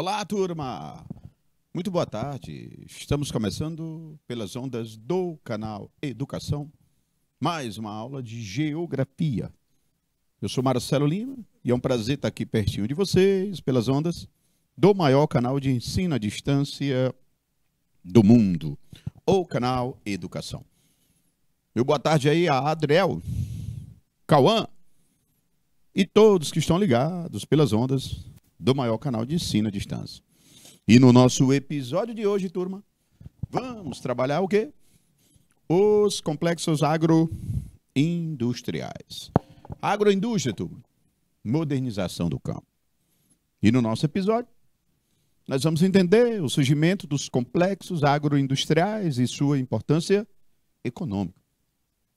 Olá, turma! Muito boa tarde. Estamos começando pelas ondas do canal Educação, mais uma aula de geografia. Eu sou Marcelo Lima e é um prazer estar aqui pertinho de vocês, pelas ondas do maior canal de ensino à distância do mundo, o canal Educação. Meu boa tarde aí a Adriel, Cauã e todos que estão ligados pelas ondas do maior canal de ensino à distância. E no nosso episódio de hoje, turma, vamos trabalhar o quê? Os complexos agroindustriais. Agroindústria, turma, modernização do campo. E no nosso episódio, nós vamos entender o surgimento dos complexos agroindustriais e sua importância econômica,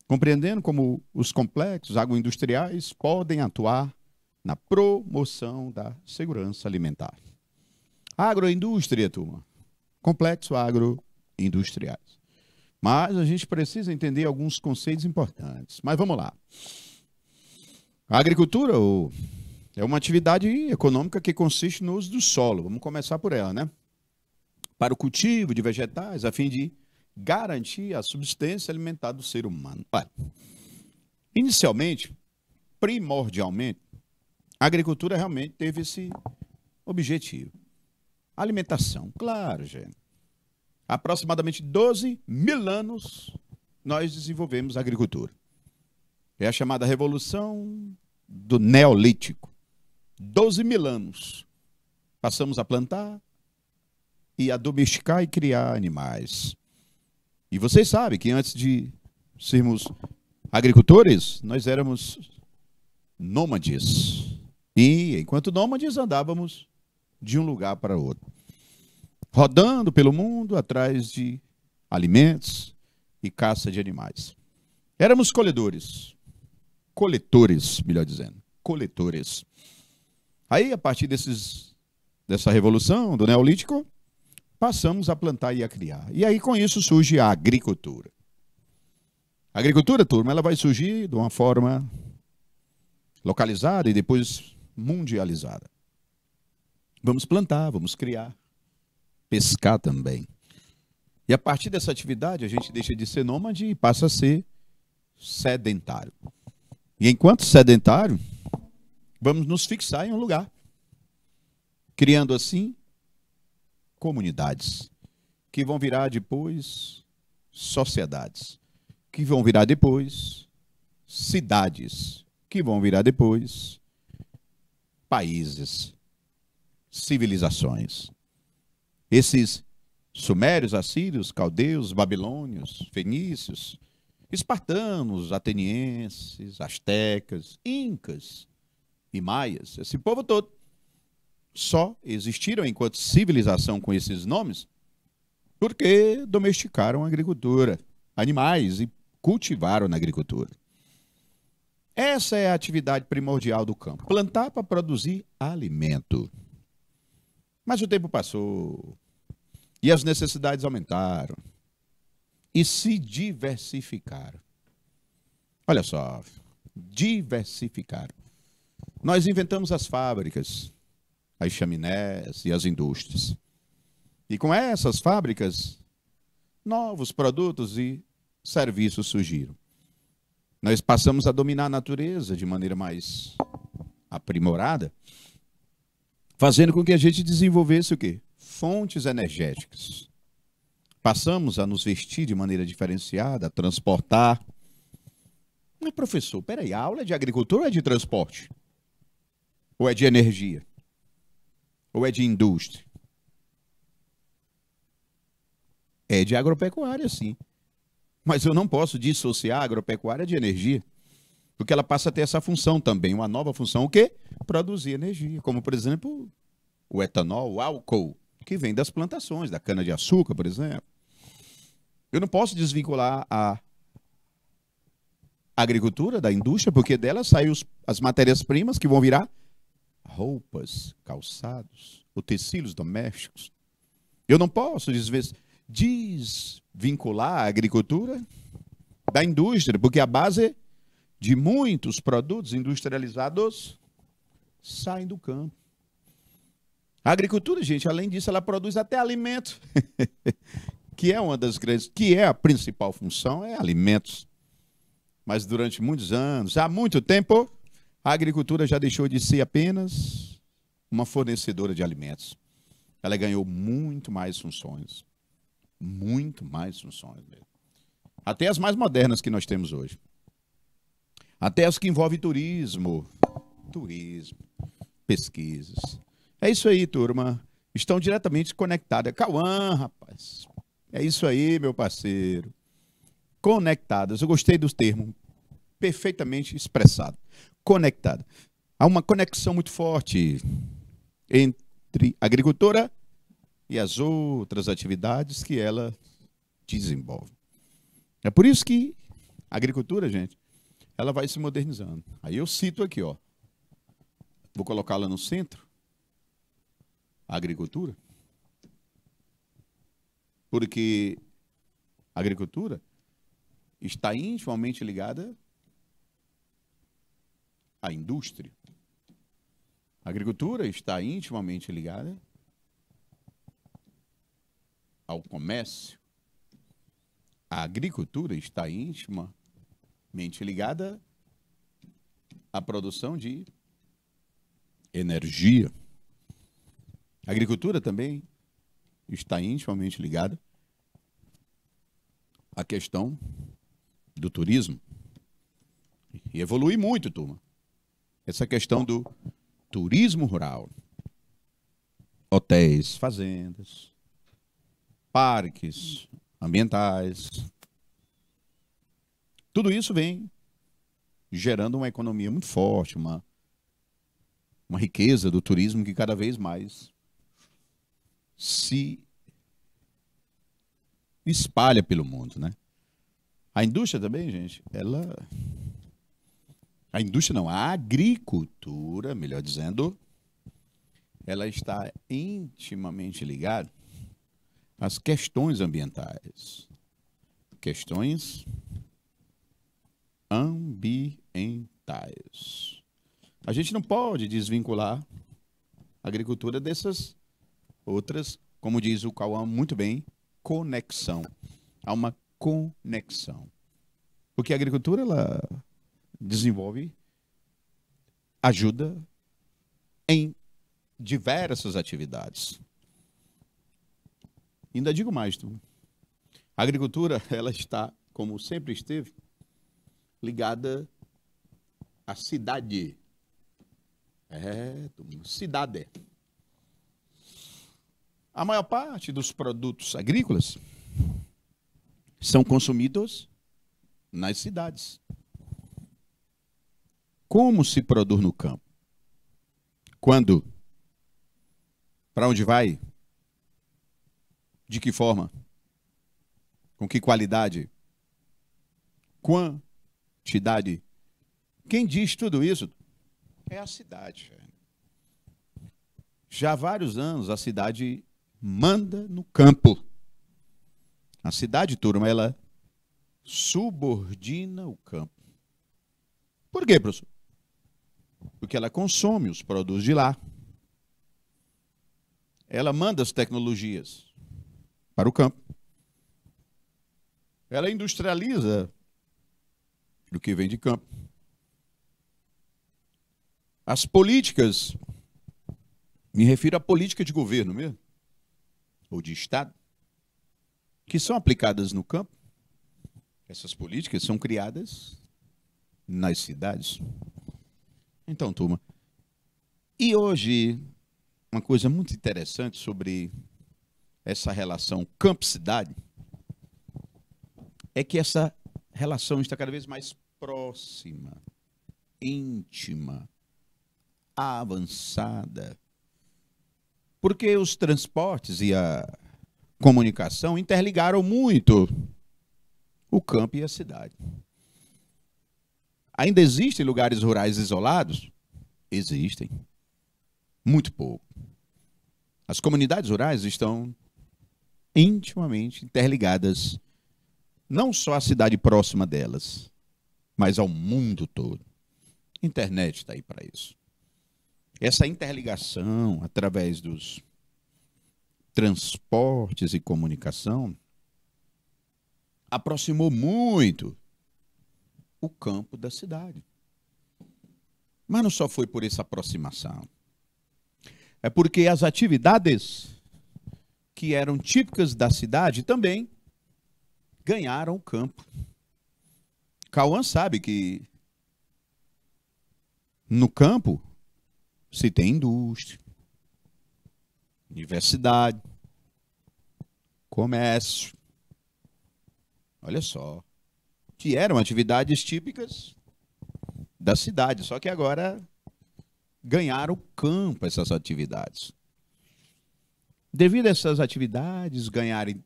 compreendendo como os complexos agroindustriais podem atuar na promoção da segurança alimentar. Agroindústria, turma. Complexo agroindustriais. Mas a gente precisa entender alguns conceitos importantes. Mas vamos lá. A agricultura ou, é uma atividade econômica que consiste no uso do solo. Vamos começar por ela, né? Para o cultivo de vegetais, a fim de garantir a subsistência alimentar do ser humano. Olha, inicialmente, primordialmente, a agricultura realmente teve esse objetivo. Alimentação, claro, gente. Aproximadamente 12 mil anos nós desenvolvemos a agricultura. É a chamada Revolução do Neolítico. 12 mil anos. Passamos a plantar e a domesticar e criar animais. E vocês sabem que antes de sermos agricultores, nós éramos nômades. E, enquanto nômades, andávamos de um lugar para outro, rodando pelo mundo atrás de alimentos e caça de animais. Éramos colhedores, coletores, melhor dizendo, coletores. Aí, a partir desses, dessa revolução do Neolítico, passamos a plantar e a criar. E aí, com isso, surge a agricultura. A agricultura, turma, ela vai surgir de uma forma localizada e depois mundializada. Vamos plantar, vamos criar, pescar também. E a partir dessa atividade, a gente deixa de ser nômade e passa a ser sedentário. E enquanto sedentário, vamos nos fixar em um lugar, criando assim comunidades, que vão virar depois sociedades, que vão virar depois cidades, que vão virar depois países, civilizações. Esses sumérios, assírios, caldeus, babilônios, fenícios, espartanos, atenienses, astecas, incas e maias, esse povo todo, só existiram enquanto civilização com esses nomes porque domesticaram a agricultura, animais e cultivaram na agricultura. Essa é a atividade primordial do campo: plantar para produzir alimento. Mas o tempo passou e as necessidades aumentaram e se diversificaram. Olha só, diversificaram. Nós inventamos as fábricas, as chaminés e as indústrias. E com essas fábricas, novos produtos e serviços surgiram nós passamos a dominar a natureza de maneira mais aprimorada, fazendo com que a gente desenvolvesse o quê? Fontes energéticas. Passamos a nos vestir de maneira diferenciada, a transportar. Mas, professor, peraí, a aula é de agricultura ou é de transporte? Ou é de energia? Ou é de indústria? É de agropecuária, sim. Mas eu não posso dissociar a agropecuária de energia, porque ela passa a ter essa função também, uma nova função, o quê? Produzir energia, como, por exemplo, o etanol, o álcool, que vem das plantações, da cana-de-açúcar, por exemplo. Eu não posso desvincular a agricultura da indústria, porque dela saem os, as matérias-primas que vão virar roupas, calçados, utensílios domésticos. Eu não posso desvincular a agricultura da indústria, porque a base de muitos produtos industrializados saem do campo. A agricultura, gente, além disso, ela produz até alimento, que é uma das grandes, que é a principal função, é alimentos. Mas durante muitos anos, há muito tempo, a agricultura já deixou de ser apenas uma fornecedora de alimentos. Ela ganhou muito mais funções. Muito mais funções mesmo. Até as mais modernas que nós temos hoje. Até as que envolvem turismo. Turismo, pesquisas. É isso aí, turma. Estão diretamente conectadas. Cauã, rapaz. É isso aí, meu parceiro. Conectadas. Eu gostei do termo. Perfeitamente expressado. Conectada. Há uma conexão muito forte entre agricultura e as outras atividades que ela desenvolve. É por isso que a agricultura, gente, ela vai se modernizando. Aí eu cito aqui, ó. Vou colocá-la no centro. A agricultura. Porque a agricultura está intimamente ligada à indústria. A agricultura está intimamente ligada ao comércio, a agricultura está intimamente ligada à produção de energia. A agricultura também está intimamente ligada à questão do turismo. E evolui muito, turma. Essa questão do turismo rural. Hotéis, fazendas, parques ambientais. Tudo isso vem gerando uma economia muito forte, uma, uma riqueza do turismo que cada vez mais se espalha pelo mundo, né? A indústria também, gente, ela a indústria não, a agricultura, melhor dizendo, ela está intimamente ligada as questões ambientais. Questões ambientais. A gente não pode desvincular a agricultura dessas outras, como diz o Cauã muito bem, conexão. Há uma conexão. Porque a agricultura ela desenvolve ajuda em diversas atividades. Ainda digo mais, tu. a agricultura ela está, como sempre esteve, ligada à cidade. É, cidade. A maior parte dos produtos agrícolas são consumidos nas cidades. Como se produz no campo? Quando? Para onde vai? De que forma? Com que qualidade? Quantidade? Quem diz tudo isso é a cidade. Já há vários anos a cidade manda no campo. A cidade, turma, ela subordina o campo. Por quê, professor? Porque ela consome os produtos de lá. Ela manda as tecnologias para o campo. Ela industrializa do que vem de campo. As políticas, me refiro à política de governo mesmo, ou de Estado, que são aplicadas no campo, essas políticas são criadas nas cidades. Então, turma, e hoje, uma coisa muito interessante sobre essa relação campo-cidade é que essa relação está cada vez mais próxima, íntima, avançada. Porque os transportes e a comunicação interligaram muito o campo e a cidade. Ainda existem lugares rurais isolados? Existem. Muito pouco. As comunidades rurais estão intimamente interligadas não só à cidade próxima delas, mas ao mundo todo. A internet está aí para isso. Essa interligação através dos transportes e comunicação aproximou muito o campo da cidade. Mas não só foi por essa aproximação. É porque as atividades que eram típicas da cidade também ganharam o campo. Cauã sabe que no campo se tem indústria, universidade, comércio. Olha só. Que eram atividades típicas da cidade, só que agora ganharam o campo essas atividades. Devido a essas atividades ganharem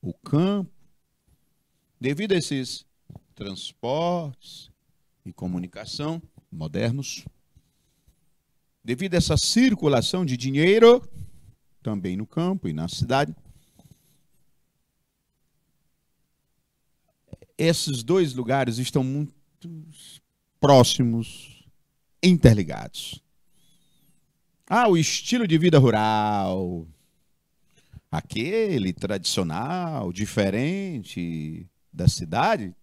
o campo, devido a esses transportes e comunicação modernos, devido a essa circulação de dinheiro, também no campo e na cidade, esses dois lugares estão muito próximos, interligados. Ah, o estilo de vida rural, aquele tradicional, diferente da cidade,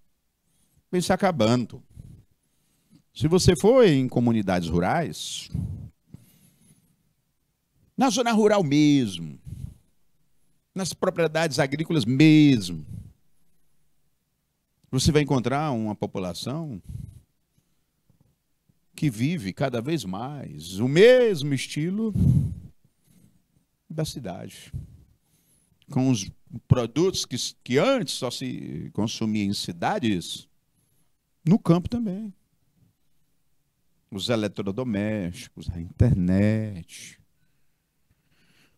vem se acabando. Se você for em comunidades rurais, na zona rural mesmo, nas propriedades agrícolas mesmo, você vai encontrar uma população que vive cada vez mais o mesmo estilo da cidade com os produtos que, que antes só se consumia em cidades, no campo também. Os eletrodomésticos, a internet,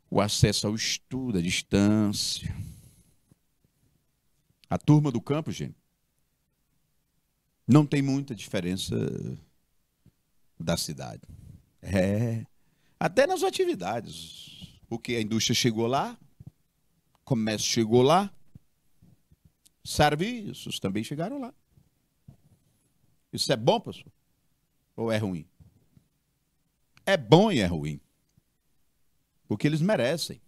o acesso ao estudo, à distância. A turma do campo, gente, não tem muita diferença da cidade. É. Até nas atividades. Porque a indústria chegou lá, comércio chegou lá, serviços também chegaram lá. Isso é bom, pastor? Ou é ruim? É bom e é ruim. Porque eles merecem.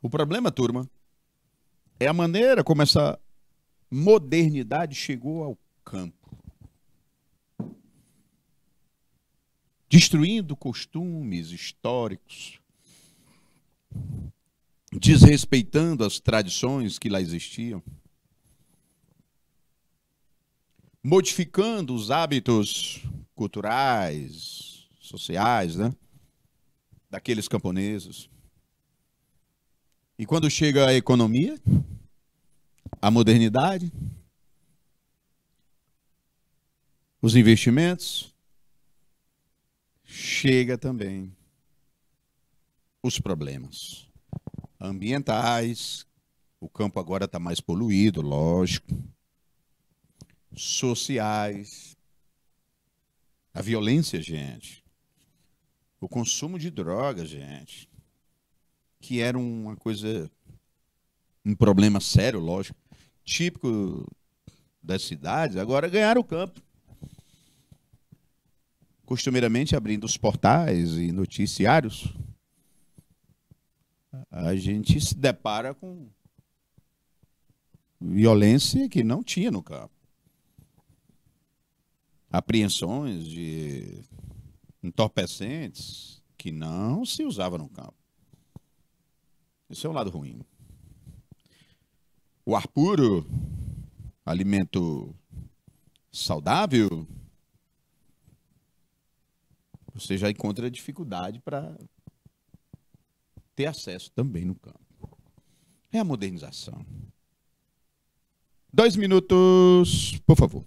O problema, turma, é a maneira como essa modernidade chegou ao campo. Destruindo costumes históricos, desrespeitando as tradições que lá existiam, modificando os hábitos culturais, sociais, né? daqueles camponeses. E quando chega a economia, a modernidade, os investimentos, chega também os problemas ambientais. O campo agora está mais poluído, lógico. Sociais. A violência, gente. O consumo de drogas, gente. Que era uma coisa. Um problema sério, lógico. Típico das cidades, agora ganharam o campo. Costumeiramente abrindo os portais e noticiários a gente se depara com violência que não tinha no campo. Apreensões de entorpecentes que não se usava no campo. Esse é o lado ruim. O ar puro, alimento saudável, você já encontra dificuldade para ter acesso também no campo. É a modernização. Dois minutos, por favor.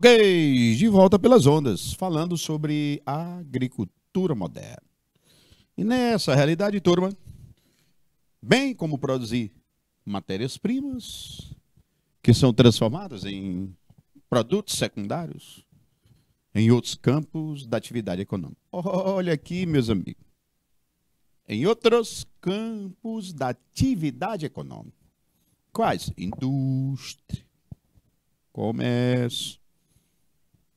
Ok, de volta pelas ondas, falando sobre agricultura moderna. E nessa realidade, turma, bem como produzir matérias-primas, que são transformadas em produtos secundários, em outros campos da atividade econômica. Olha aqui, meus amigos. Em outros campos da atividade econômica. Quais? Indústria, comércio,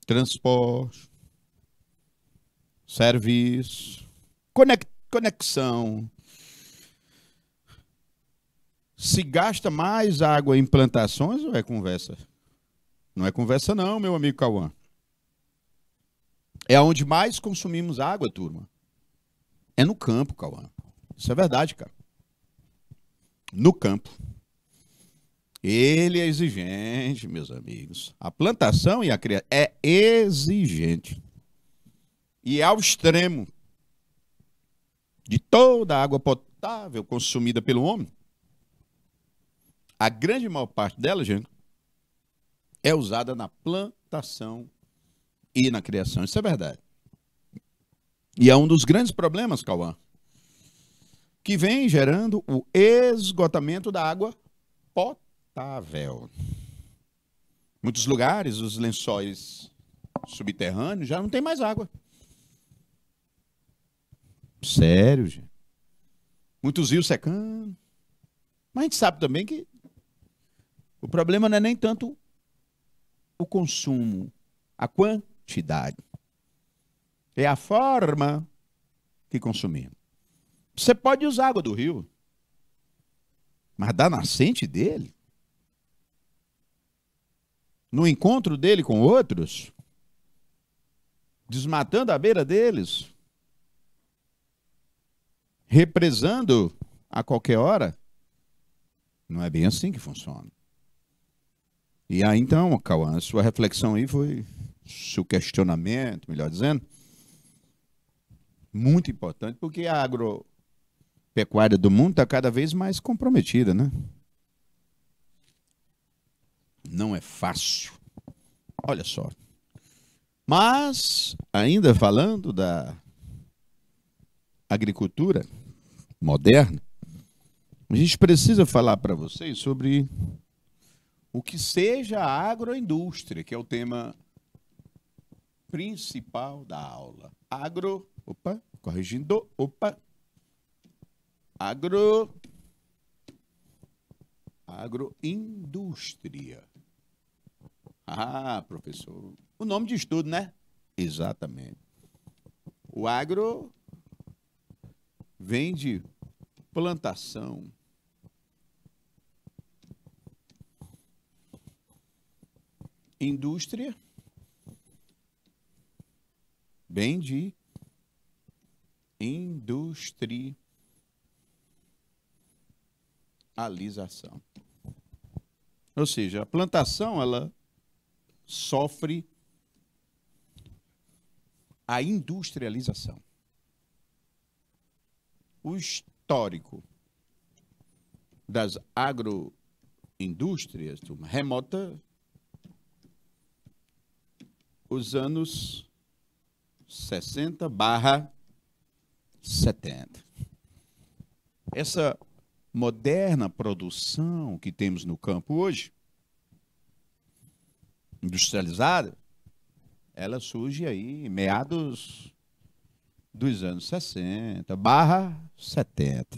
transporte, serviço, conexão. Se gasta mais água em plantações ou é conversa? Não é conversa não, meu amigo Cauã. É onde mais consumimos água, turma. É no campo, Cauã. Isso é verdade, cara. No campo. Ele é exigente, meus amigos. A plantação e a criação é exigente. E ao extremo de toda a água potável consumida pelo homem, a grande maior parte dela, gente, é usada na plantação e na criação. Isso é verdade. E é um dos grandes problemas, Cauã, que vem gerando o esgotamento da água potável descartável. muitos lugares, os lençóis subterrâneos já não tem mais água. Sério, gente. Muitos rios secando. Mas a gente sabe também que o problema não é nem tanto o consumo, a quantidade. É a forma que consumimos. Você pode usar água do rio, mas da nascente dele, no encontro dele com outros, desmatando a beira deles, represando a qualquer hora. Não é bem assim que funciona. E aí então, Cauã, sua reflexão aí foi, seu questionamento, melhor dizendo, muito importante, porque a agropecuária do mundo está cada vez mais comprometida, né? Não é fácil. Olha só. Mas, ainda falando da agricultura moderna, a gente precisa falar para vocês sobre o que seja a agroindústria, que é o tema principal da aula. Agro, opa, corrigindo, opa. Agro agroindústria. Ah, professor. O nome de estudo, né? Exatamente. O agro vem de plantação. Indústria vem de industrialização. Ou seja, a plantação ela sofre a industrialização. O histórico das agroindústrias remota os anos 60 barra 70. Essa moderna produção que temos no campo hoje industrializada, ela surge aí em meados dos anos 60 barra 70.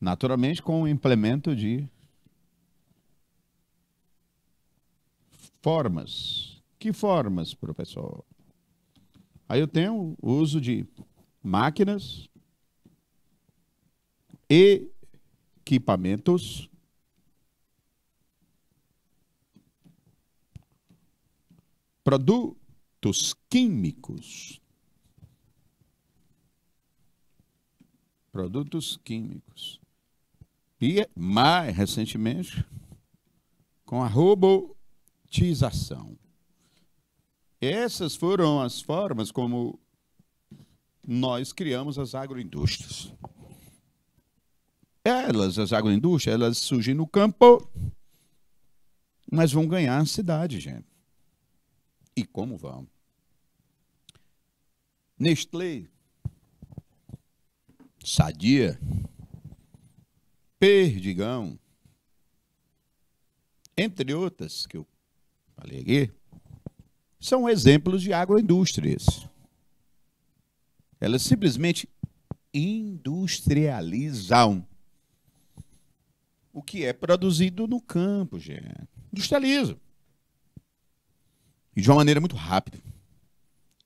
Naturalmente com o implemento de formas. Que formas, professor? Aí eu tenho o uso de máquinas, e equipamentos produtos químicos. Produtos químicos. E mais recentemente, com a robotização. Essas foram as formas como nós criamos as agroindústrias. Elas, as agroindústrias, elas surgem no campo, mas vão ganhar a cidade, gente. E como vão? Nestlé, Sadia, Perdigão, entre outras que eu falei aqui, são exemplos de agroindústrias. Elas simplesmente industrializam o que é produzido no campo, gente. Industrializam. E de uma maneira muito rápida,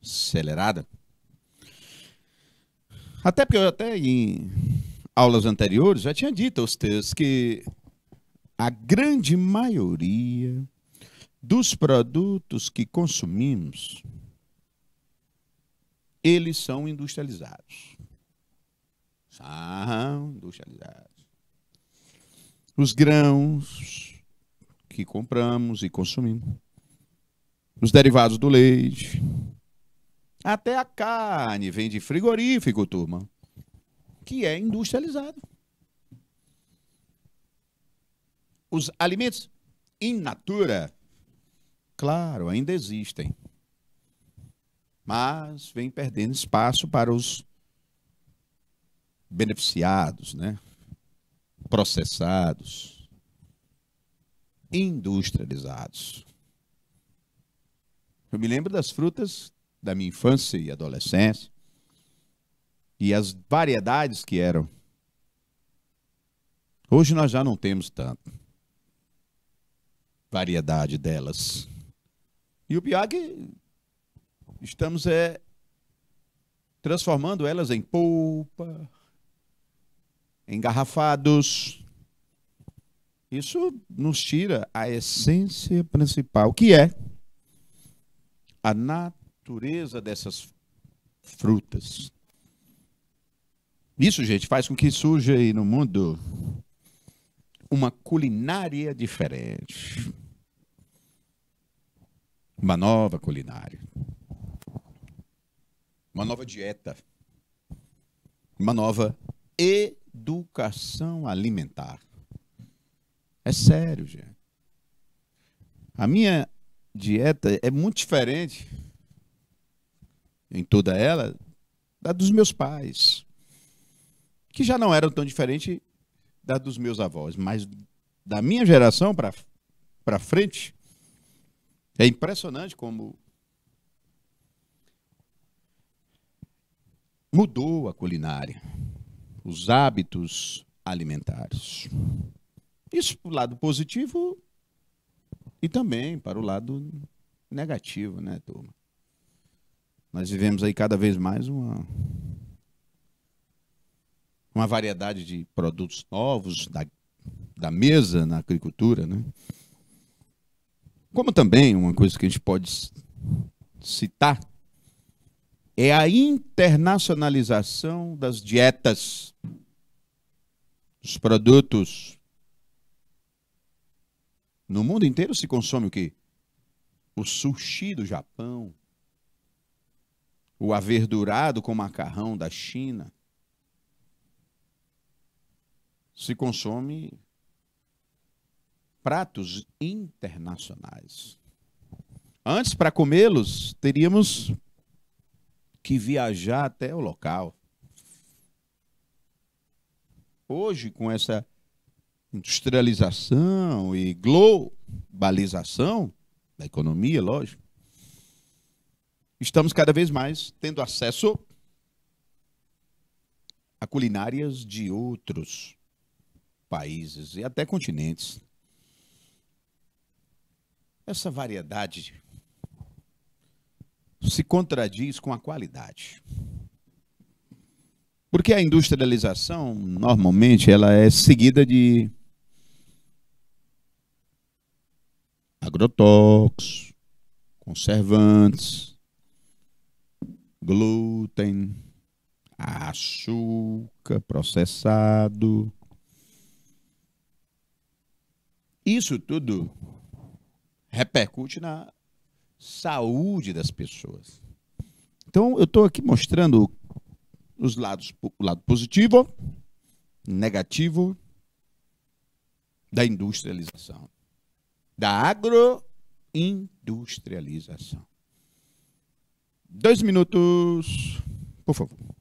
acelerada. Até porque eu até em aulas anteriores já tinha dito aos textos que a grande maioria dos produtos que consumimos, eles são industrializados. São industrializados. Os grãos que compramos e consumimos os derivados do leite. Até a carne vem de frigorífico, turma, que é industrializado. Os alimentos in natura, claro, ainda existem. Mas vem perdendo espaço para os beneficiados, né? processados, industrializados. Eu me lembro das frutas da minha infância e adolescência e as variedades que eram. Hoje nós já não temos tanto variedade delas. E o pior é que estamos é, transformando elas em polpa, engarrafados. Isso nos tira a essência principal, que é a natureza dessas frutas. Isso, gente, faz com que surja aí no mundo uma culinária diferente. Uma nova culinária. Uma nova dieta. Uma nova educação alimentar. É sério, gente. A minha dieta é muito diferente em toda ela da dos meus pais, que já não eram tão diferente da dos meus avós, mas da minha geração para frente é impressionante como mudou a culinária, os hábitos alimentares. Isso, do lado positivo, e também para o lado negativo, né, turma? Nós vivemos aí cada vez mais uma, uma variedade de produtos novos da, da mesa na agricultura, né? Como também uma coisa que a gente pode citar é a internacionalização das dietas, dos produtos no mundo inteiro se consome o quê? O sushi do Japão, o averdurado com macarrão da China. Se consome pratos internacionais. Antes, para comê-los, teríamos que viajar até o local. Hoje, com essa industrialização e globalização da economia, lógico, estamos cada vez mais tendo acesso a culinárias de outros países e até continentes. Essa variedade se contradiz com a qualidade. Porque a industrialização, normalmente, ela é seguida de agrotóxicos, conservantes, glúten, açúcar processado. Isso tudo repercute na saúde das pessoas. Então, eu estou aqui mostrando os lados, o lado positivo, negativo da industrialização da agroindustrialização. Dois minutos, por favor.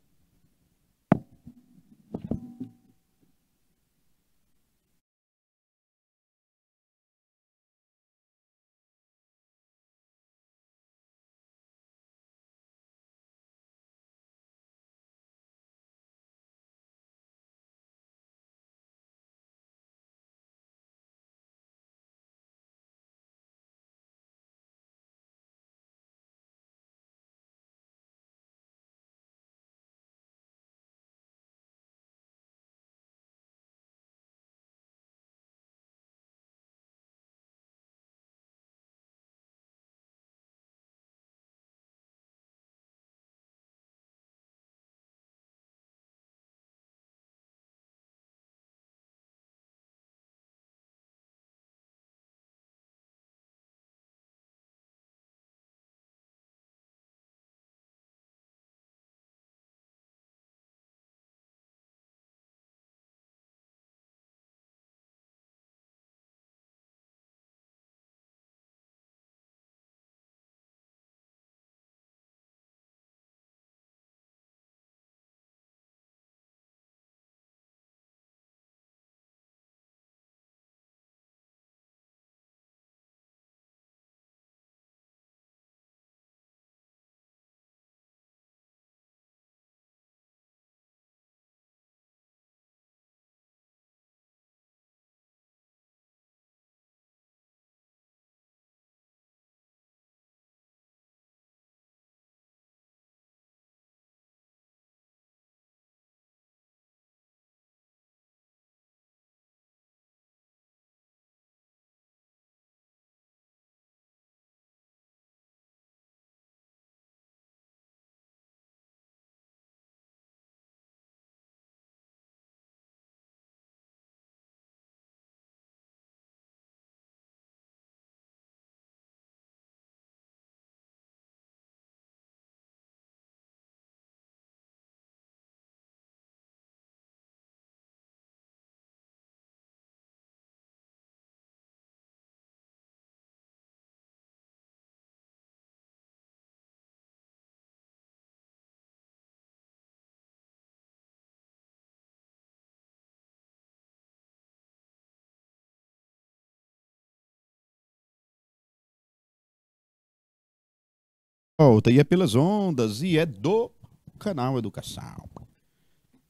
volta e é pelas ondas e é do canal Educação.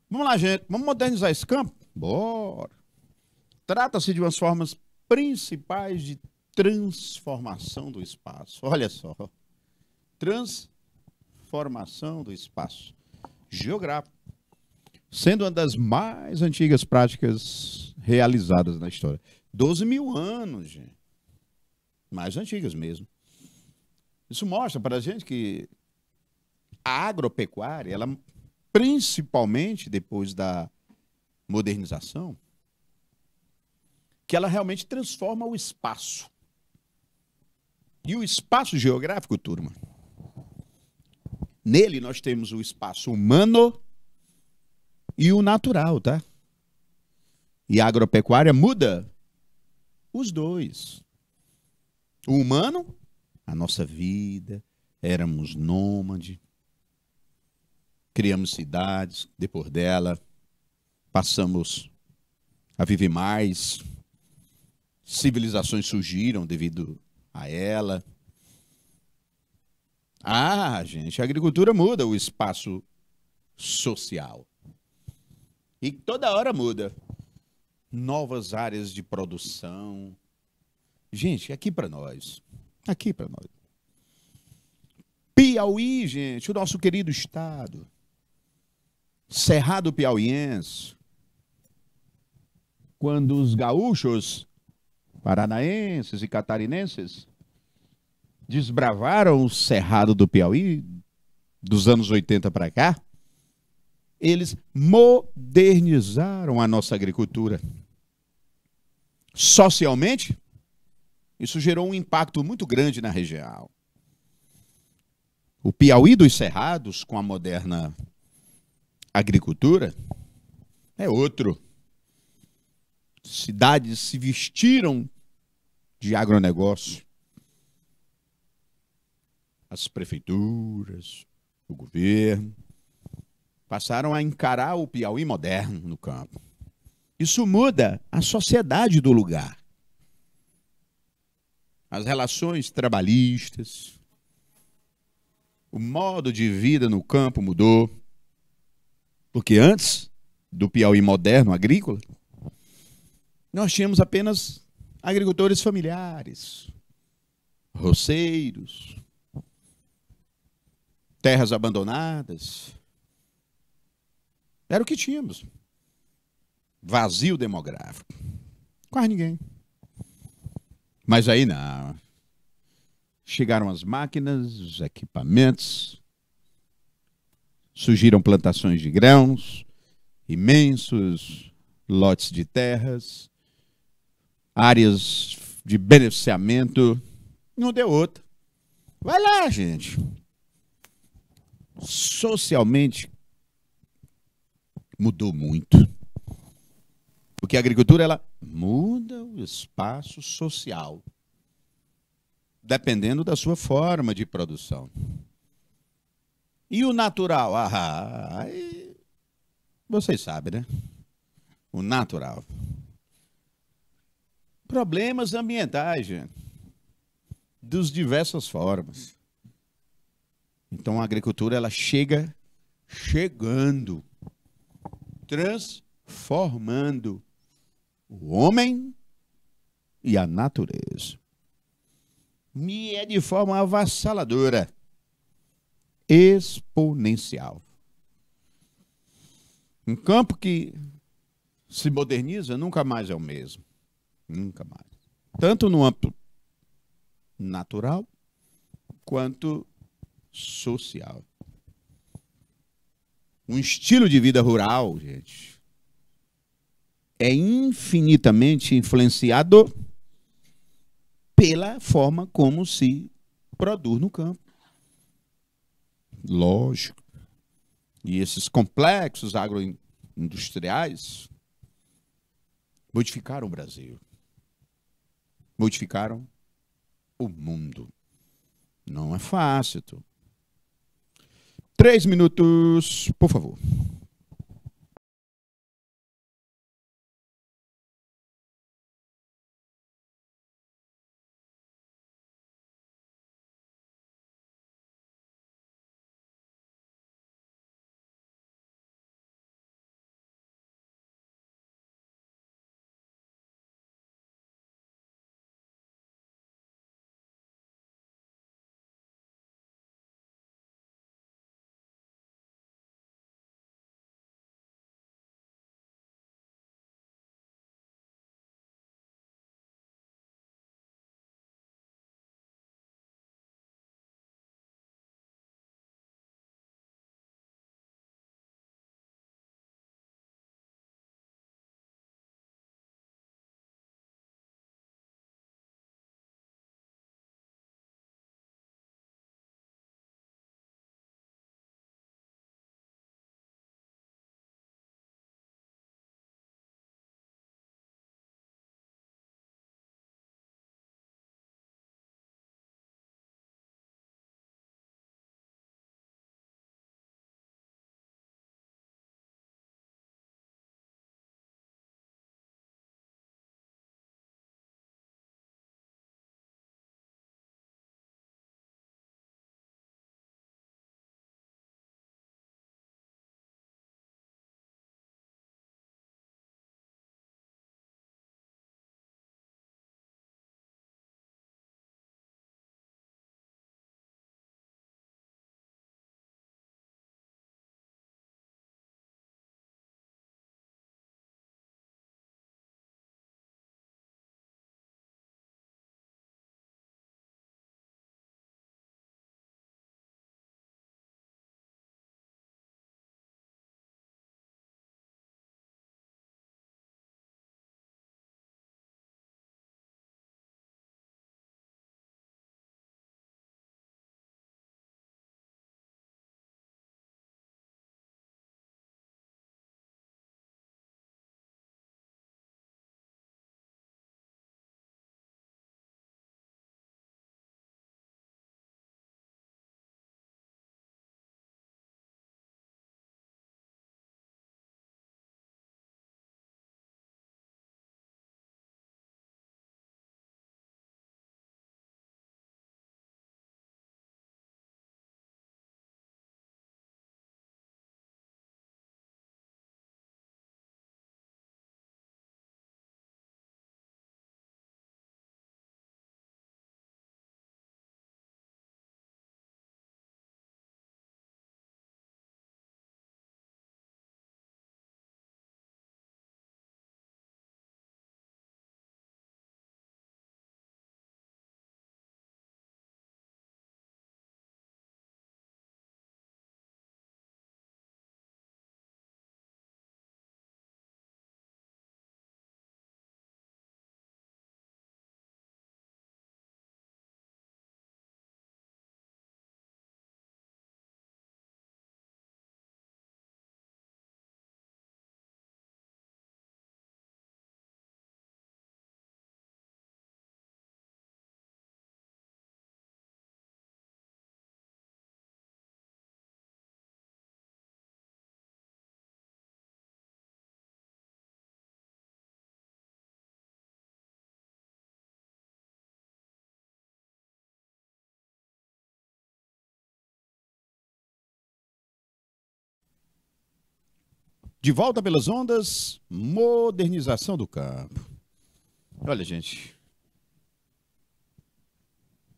Vamos lá, gente. Vamos modernizar esse campo? Bora. Trata-se de umas formas principais de transformação do espaço. Olha só. Transformação do espaço geográfico, sendo uma das mais antigas práticas realizadas na história. 12 mil anos, gente. Mais antigas mesmo. Isso mostra para a gente que a agropecuária, ela principalmente depois da modernização, que ela realmente transforma o espaço. E o espaço geográfico, turma, nele nós temos o espaço humano e o natural, tá? E a agropecuária muda os dois. O humano a nossa vida, éramos nômade, criamos cidades, depois dela passamos a viver mais, civilizações surgiram devido a ela. Ah, gente, a agricultura muda o espaço social. E toda hora muda. Novas áreas de produção. Gente, aqui para nós, Aqui para nós. Piauí, gente, o nosso querido estado. Cerrado piauiense. Quando os gaúchos, paranaenses e catarinenses desbravaram o cerrado do Piauí dos anos 80 para cá, eles modernizaram a nossa agricultura. Socialmente, isso gerou um impacto muito grande na região. O Piauí dos Cerrados, com a moderna agricultura, é outro. Cidades se vestiram de agronegócio. As prefeituras, o governo, passaram a encarar o Piauí moderno no campo. Isso muda a sociedade do lugar as relações trabalhistas, o modo de vida no campo mudou. Porque antes do Piauí moderno agrícola, nós tínhamos apenas agricultores familiares, roceiros, terras abandonadas. Era o que tínhamos. Vazio demográfico. Quase ninguém. Mas aí não. Chegaram as máquinas, os equipamentos, surgiram plantações de grãos, imensos lotes de terras, áreas de beneficiamento. Não deu outra. Vai lá, gente. Socialmente mudou muito. Porque a agricultura ela Muda o espaço social, dependendo da sua forma de produção. E o natural? Ah, vocês sabem, né? O natural. Problemas ambientais, gente, dos diversas formas. Então a agricultura ela chega chegando, transformando o homem e a natureza. E é de forma avassaladora, exponencial. Um campo que se moderniza nunca mais é o mesmo. Nunca mais. Tanto no âmbito natural quanto social. Um estilo de vida rural, gente, é infinitamente influenciado pela forma como se produz no campo. Lógico. E esses complexos agroindustriais modificaram o Brasil. Modificaram o mundo. Não é fácil. Tu. Três minutos, por favor. De volta pelas ondas, modernização do campo. Olha, gente.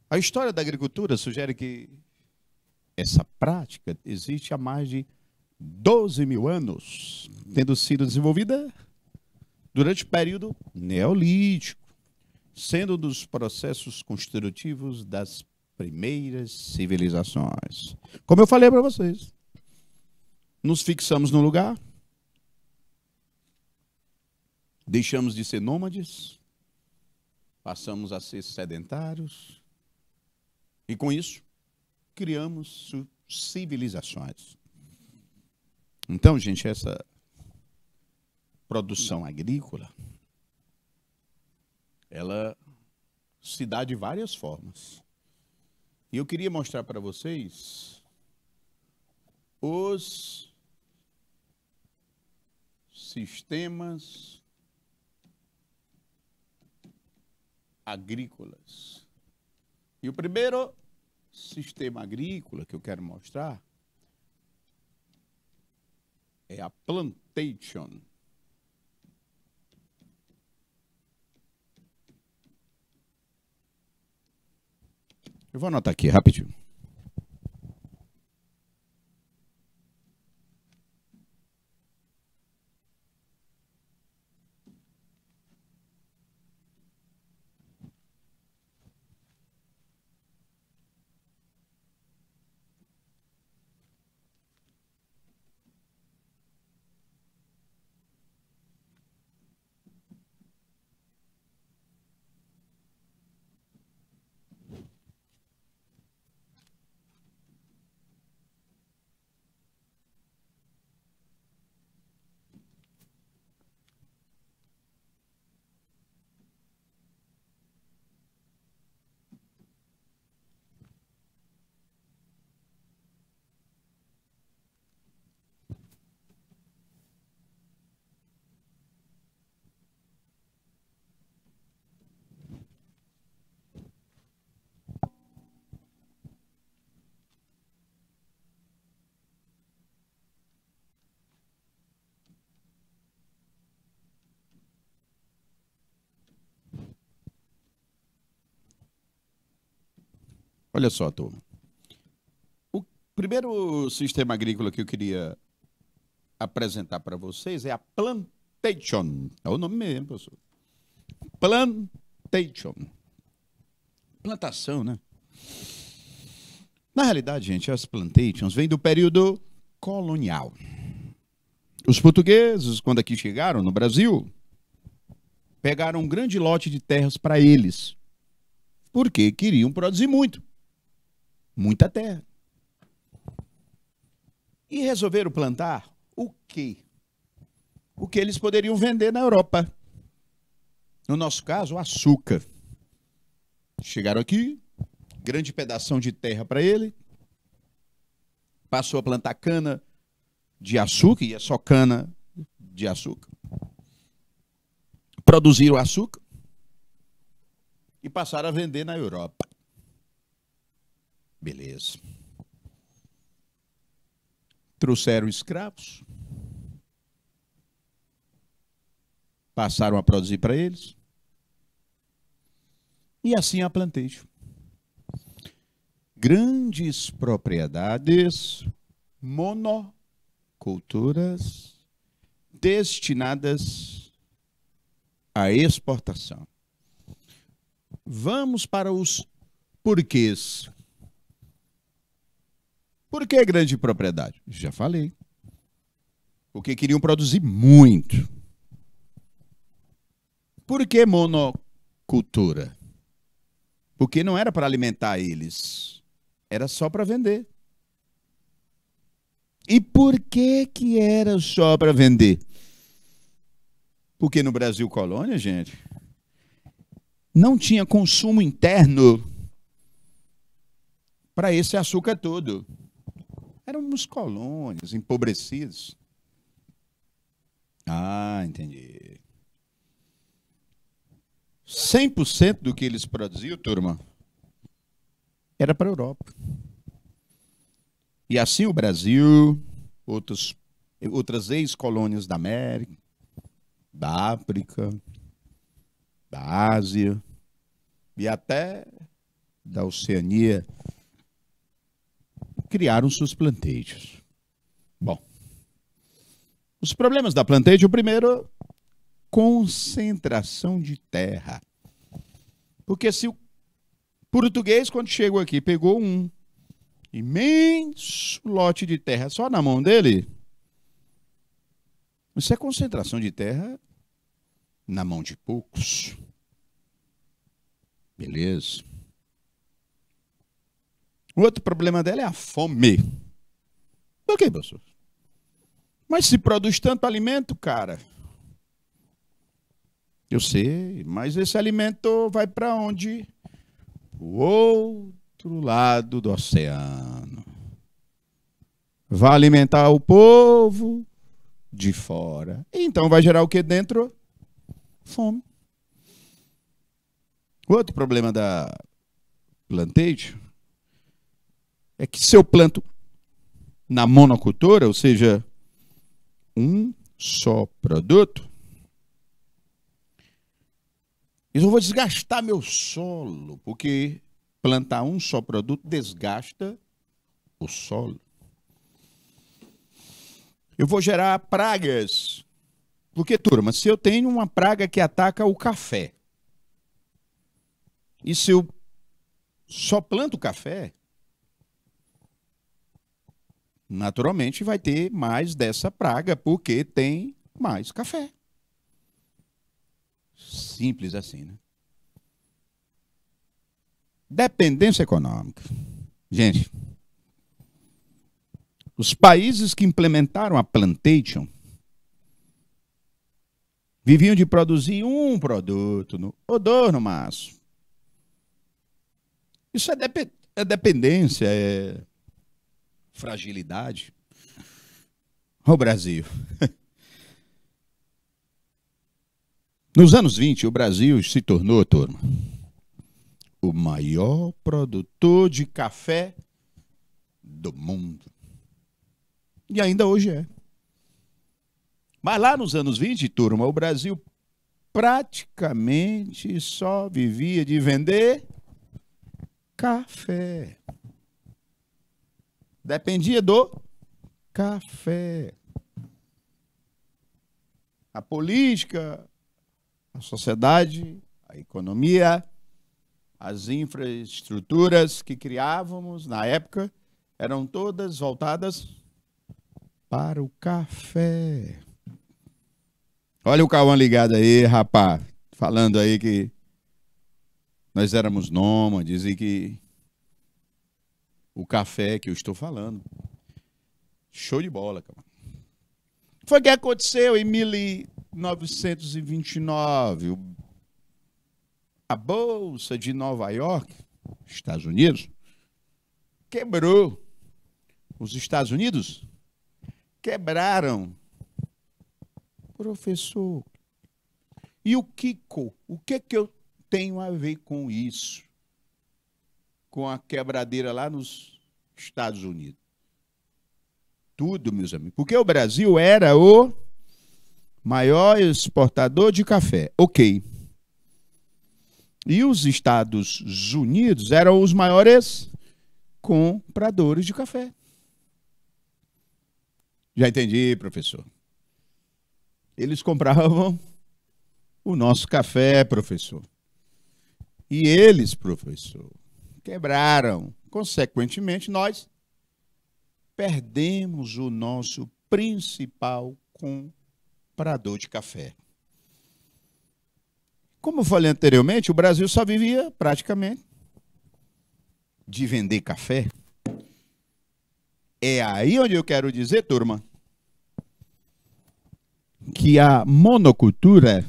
A história da agricultura sugere que essa prática existe há mais de 12 mil anos, tendo sido desenvolvida durante o período neolítico, sendo um dos processos construtivos das primeiras civilizações. Como eu falei para vocês, nos fixamos num lugar, Deixamos de ser nômades, passamos a ser sedentários, e com isso, criamos civilizações. Então, gente, essa produção agrícola, ela se dá de várias formas. E eu queria mostrar para vocês os sistemas agrícolas. E o primeiro sistema agrícola que eu quero mostrar é a plantation. Eu vou anotar aqui rapidinho. Olha só, turma. O primeiro sistema agrícola que eu queria apresentar para vocês é a plantation. É o nome mesmo, professor. Plantation. Plantação, né? Na realidade, gente, as plantations vêm do período colonial. Os portugueses, quando aqui chegaram no Brasil, pegaram um grande lote de terras para eles, porque queriam produzir muito muita terra. E resolveram plantar o quê? O que eles poderiam vender na Europa. No nosso caso, o açúcar. Chegaram aqui, grande pedação de terra para ele, passou a plantar cana de açúcar, e é só cana de açúcar. Produziram açúcar e passaram a vender na Europa. Beleza. Trouxeram escravos. Passaram a produzir para eles. E assim a plantejo. Grandes propriedades monoculturas destinadas à exportação. Vamos para os porquês. Por que grande propriedade? Já falei. Porque queriam produzir muito. Por que monocultura? Porque não era para alimentar eles, era só para vender. E por que que era só para vender? Porque no Brasil colônia, gente, não tinha consumo interno para esse açúcar todo. Éramos colônias, empobrecidos. Ah, entendi. 100% do que eles produziam, turma, era para a Europa. E assim o Brasil, outros, outras ex-colônias da América, da África, da Ásia e até da Oceania criaram seus planteios. Bom, os problemas da planteio, primeiro, concentração de terra. Porque se o português, quando chegou aqui, pegou um imenso lote de terra só na mão dele, isso é concentração de terra na mão de poucos. Beleza? O outro problema dela é a fome. Ok, professor. Mas se produz tanto alimento, cara. Eu sei, mas esse alimento vai para onde? O outro lado do oceano. Vai alimentar o povo de fora. Então vai gerar o que dentro? Fome. Outro problema da plantation é que se eu planto na monocultura, ou seja, um só produto, eu vou desgastar meu solo, porque plantar um só produto desgasta o solo. Eu vou gerar pragas. Porque, turma, se eu tenho uma praga que ataca o café, e se eu só planto café, naturalmente vai ter mais dessa praga, porque tem mais café. Simples assim, né? Dependência econômica. Gente, os países que implementaram a plantation viviam de produzir um produto no, odor no máximo. Isso é, dep é dependência, é fragilidade. Ô Brasil! Nos anos 20, o Brasil se tornou, turma, o maior produtor de café do mundo. E ainda hoje é. Mas lá nos anos 20, turma, o Brasil praticamente só vivia de vender café. Dependia do café. A política, a sociedade, a economia, as infraestruturas que criávamos na época eram todas voltadas para o café. Olha o Cauã ligado aí, rapaz, falando aí que nós éramos nômades e que o café que eu estou falando. Show de bola, cara. Foi o que aconteceu em 1929. A Bolsa de Nova York, Estados Unidos, quebrou. Os Estados Unidos quebraram. Professor, e o Kiko? O que, que eu tenho a ver com isso? com a quebradeira lá nos Estados Unidos. Tudo, meus amigos. Porque o Brasil era o maior exportador de café. Ok. E os Estados Unidos eram os maiores compradores de café. Já entendi, professor. Eles compravam o nosso café, professor. E eles, professor, quebraram. Consequentemente, nós perdemos o nosso principal comprador de café. Como eu falei anteriormente, o Brasil só vivia praticamente de vender café. É aí onde eu quero dizer, turma, que a monocultura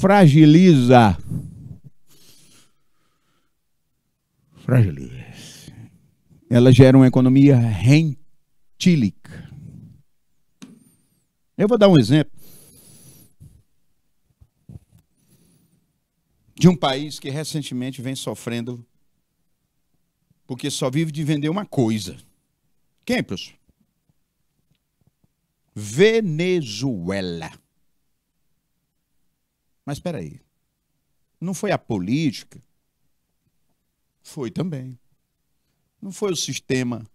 fragiliza frágeis. Ela gera uma economia rentílica. Eu vou dar um exemplo de um país que recentemente vem sofrendo porque só vive de vender uma coisa. Quem, professor? Venezuela. Mas espera aí. Não foi a política, foi também. Não foi o sistema.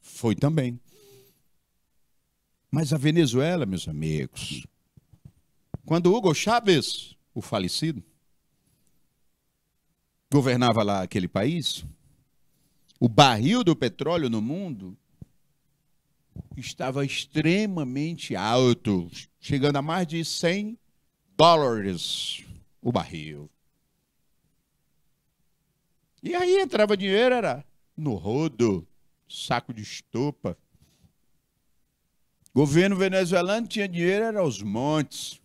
Foi também. Mas a Venezuela, meus amigos, quando Hugo Chávez, o falecido, governava lá aquele país, o barril do petróleo no mundo estava extremamente alto, chegando a mais de 100 dólares o barril. E aí entrava dinheiro, era no rodo, saco de estopa. Governo venezuelano tinha dinheiro, era aos montes.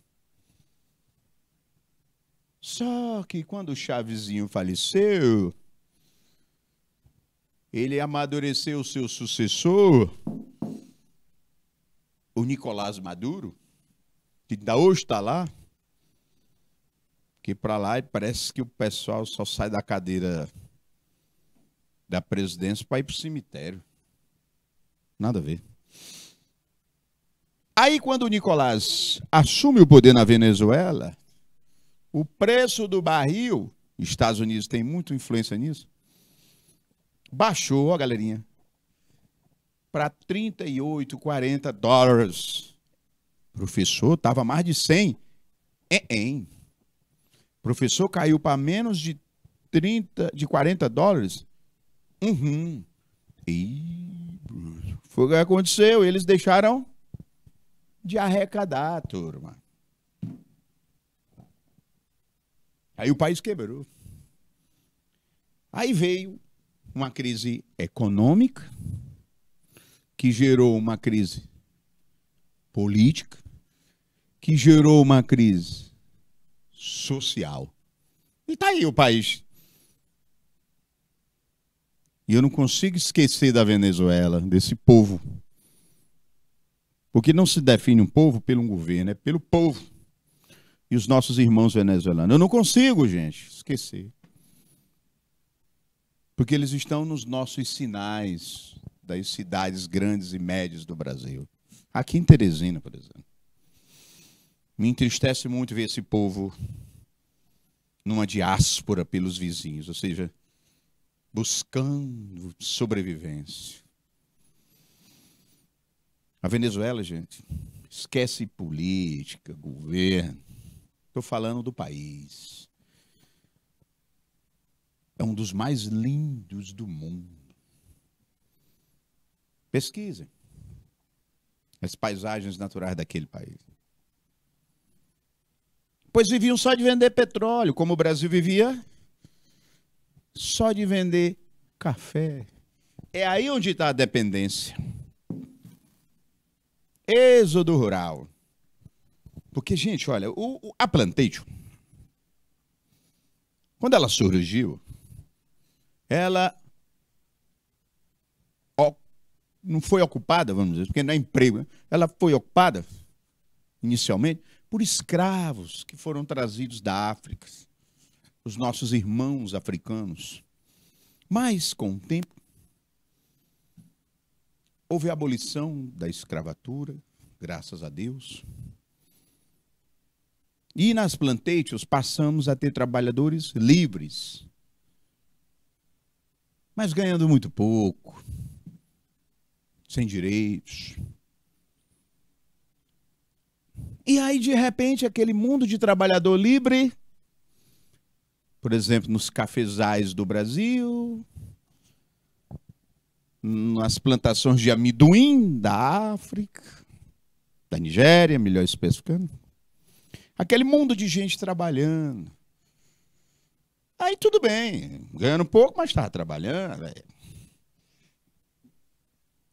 Só que quando o Chavezinho faleceu, ele amadureceu o seu sucessor, o Nicolás Maduro, que ainda hoje está lá, que para lá parece que o pessoal só sai da cadeira da presidência para ir para o cemitério. Nada a ver. Aí, quando o Nicolás assume o poder na Venezuela, o preço do barril, Estados Unidos tem muita influência nisso, baixou, ó, galerinha, para 38, 40 dólares. Professor, estava mais de 100. É, hein? Professor caiu para menos de 30, de 40 dólares. Uhum. E foi o que aconteceu. Eles deixaram de arrecadar, turma. Aí o país quebrou. Aí veio uma crise econômica, que gerou uma crise política, que gerou uma crise social. E tá aí o país e eu não consigo esquecer da Venezuela, desse povo. Porque não se define um povo pelo um governo, é pelo povo. E os nossos irmãos venezuelanos. Eu não consigo, gente, esquecer. Porque eles estão nos nossos sinais das cidades grandes e médias do Brasil. Aqui em Teresina, por exemplo. Me entristece muito ver esse povo numa diáspora pelos vizinhos, ou seja, buscando sobrevivência. A Venezuela, gente, esquece política, governo. Estou falando do país. É um dos mais lindos do mundo. Pesquisem as paisagens naturais daquele país. Pois viviam só de vender petróleo, como o Brasil vivia só de vender café. É aí onde está a dependência. Êxodo rural. Porque, gente, olha, o, o, a Plantation, quando ela surgiu, ela ó, não foi ocupada, vamos dizer, porque não é emprego, né? ela foi ocupada inicialmente por escravos que foram trazidos da África os nossos irmãos africanos. Mas, com o tempo, houve a abolição da escravatura, graças a Deus. E nas plantations passamos a ter trabalhadores livres, mas ganhando muito pouco, sem direitos. E aí, de repente, aquele mundo de trabalhador livre por exemplo, nos cafezais do Brasil, nas plantações de amidoim da África, da Nigéria, melhor especificando. Aquele mundo de gente trabalhando. Aí tudo bem, ganhando pouco, mas estava trabalhando.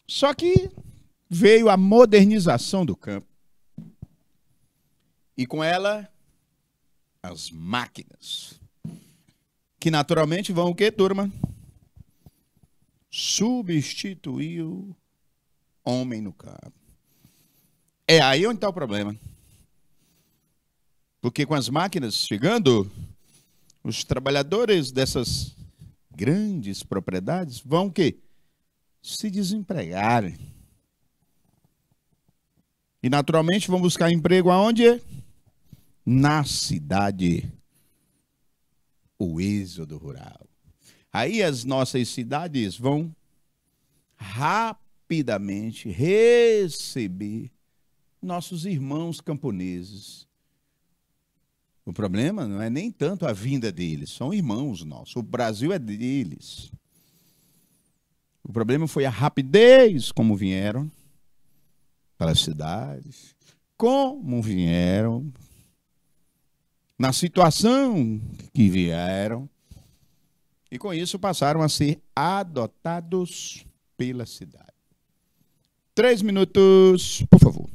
Só que veio a modernização do campo. E com ela, as máquinas que naturalmente vão o quê, turma? Substituir o homem no carro. É aí onde está o problema. Porque com as máquinas chegando, os trabalhadores dessas grandes propriedades vão o quê? Se desempregar. E naturalmente vão buscar emprego aonde? Na cidade o êxodo rural. Aí as nossas cidades vão rapidamente receber nossos irmãos camponeses. O problema não é nem tanto a vinda deles, são irmãos nossos. O Brasil é deles. O problema foi a rapidez como vieram para as cidades, como vieram na situação que vieram, e com isso passaram a ser adotados pela cidade. Três minutos, por favor.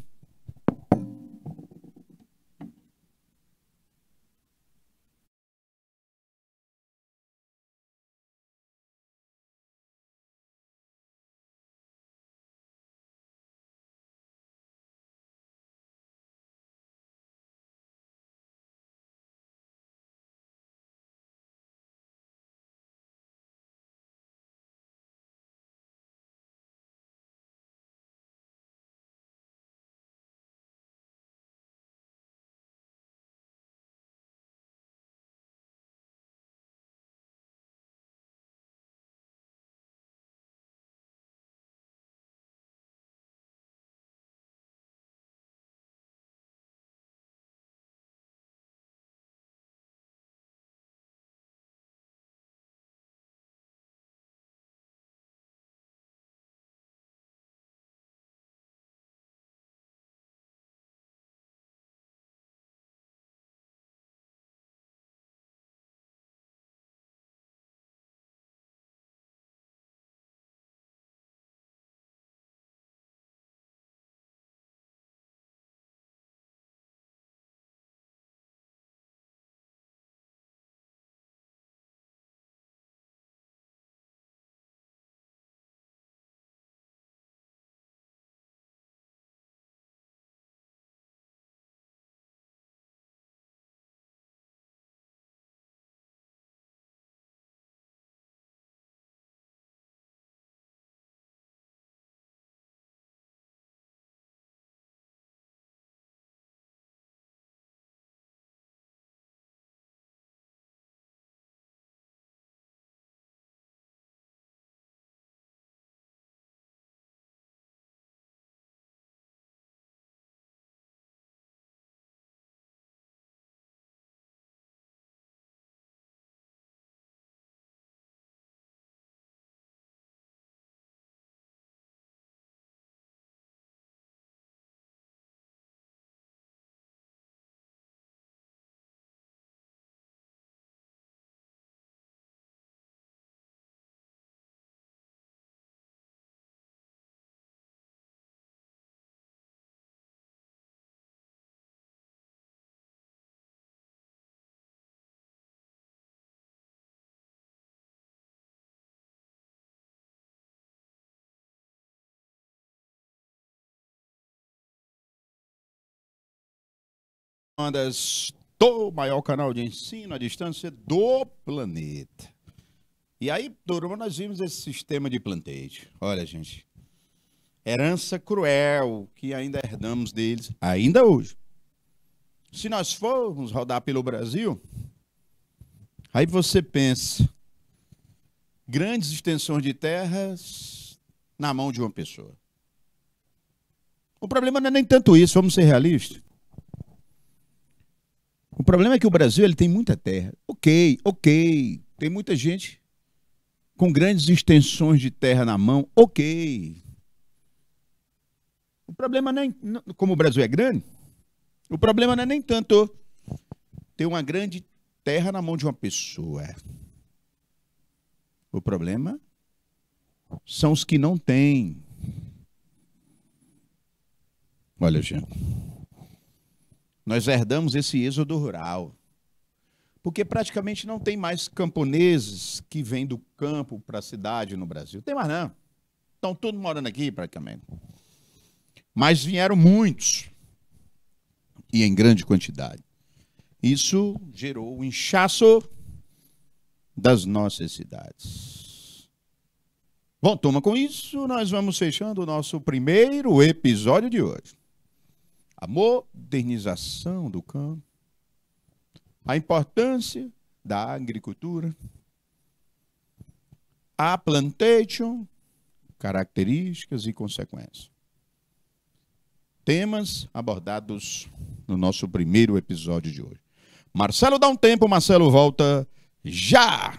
ondas do maior canal de ensino à distância do planeta. E aí, turma, nós vimos esse sistema de planteio. Olha, gente, herança cruel que ainda herdamos deles, ainda hoje. Se nós formos rodar pelo Brasil, aí você pensa, grandes extensões de terras na mão de uma pessoa. O problema não é nem tanto isso, vamos ser realistas. O problema é que o Brasil ele tem muita terra. Ok, ok. Tem muita gente com grandes extensões de terra na mão. Ok. O problema não é, como o Brasil é grande, o problema não é nem tanto ter uma grande terra na mão de uma pessoa. O problema são os que não têm. Olha, gente. Nós herdamos esse êxodo rural. Porque praticamente não tem mais camponeses que vêm do campo para a cidade no Brasil. Tem mais não. Estão todos morando aqui praticamente. Mas vieram muitos. E em grande quantidade. Isso gerou o um inchaço das nossas cidades. Bom, toma com isso, nós vamos fechando o nosso primeiro episódio de hoje a modernização do campo, a importância da agricultura, a plantation, características e consequências. Temas abordados no nosso primeiro episódio de hoje. Marcelo dá um tempo, Marcelo volta já!